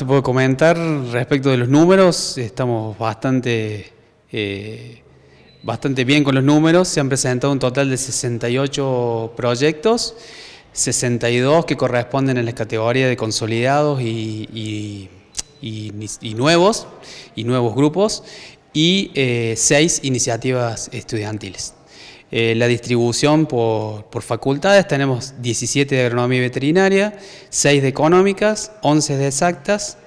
Te puedo comentar respecto de los números, estamos bastante, eh, bastante bien con los números, se han presentado un total de 68 proyectos, 62 que corresponden en las categorías de consolidados y, nuevos, y nuevos grupos, y eh, 6 iniciativas estudiantiles. Eh, la distribución por, facultades, tenemos 17 de agronomía y veterinaria, 6 de económicas, 11 de exactas,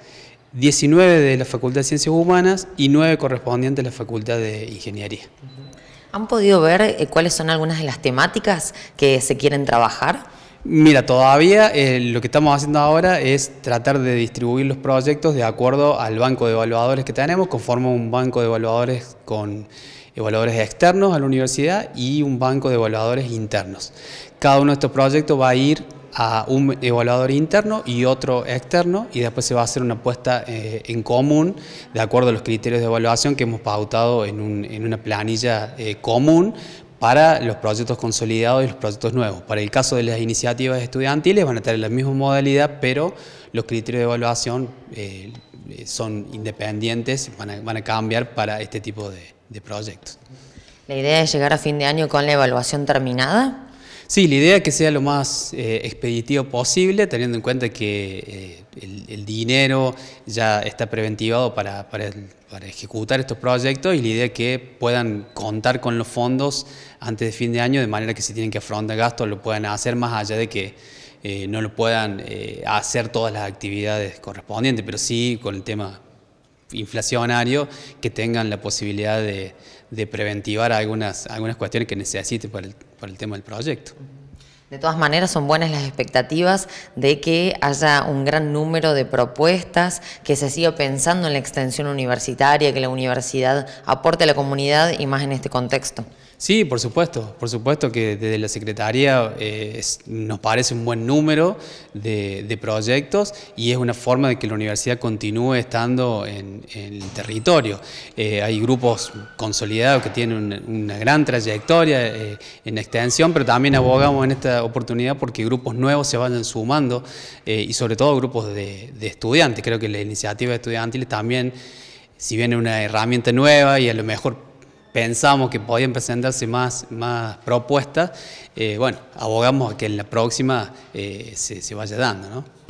19 de la Facultad de Ciencias Humanas y 9 correspondientes a la Facultad de Ingeniería. ¿Han podido ver eh, cuáles son algunas de las temáticas que se quieren trabajar? Mira, todavía eh, lo que estamos haciendo ahora es tratar de distribuir los proyectos de acuerdo al banco de evaluadores que tenemos, conforme un banco de evaluadores con evaluadores externos a la universidad y un banco de evaluadores internos. Cada uno de estos proyectos va a ir a un evaluador interno y otro externo y después se va a hacer una apuesta eh, en común de acuerdo a los criterios de evaluación que hemos pautado en, una planilla eh, común para los proyectos consolidados y los proyectos nuevos. Para el caso de las iniciativas estudiantiles van a tener la misma modalidad, pero los criterios de evaluación eh, son independientes, van a cambiar para este tipo de, ¿La idea es llegar a fin de año con la evaluación terminada? Sí, la idea es que sea lo más eh, expeditivo posible, teniendo en cuenta que eh, el, dinero ya está preventivado para, ejecutar estos proyectos y la idea es que puedan contar con los fondos antes de fin de año, de manera que si tienen que afrontar gastos lo puedan hacer más allá de que eh, no lo puedan hacer todas las actividades correspondientes, pero sí con el tema inflacionario que tengan la posibilidad de, preventivar algunas, cuestiones que necesite por para el tema del proyecto. De todas maneras, son buenas las expectativas de que haya un gran número de propuestas, que se siga pensando en la extensión universitaria, que la universidad aporte a la comunidad y más en este contexto. Sí, por supuesto, por supuesto que desde la Secretaría eh, nos parece un buen número de, proyectos y es una forma de que la universidad continúe estando en, el territorio. Eh, hay grupos consolidados que tienen una, gran trayectoria eh, en extensión, pero también abogamos en esta oportunidad porque grupos nuevos se vayan sumando eh, y sobre todo grupos de, estudiantes. Creo que la iniciativa estudiantil también, si viene una herramienta nueva y a lo mejor pensamos que podían presentarse más, más propuestas, eh, bueno, abogamos a que en la próxima eh, se, vaya dando,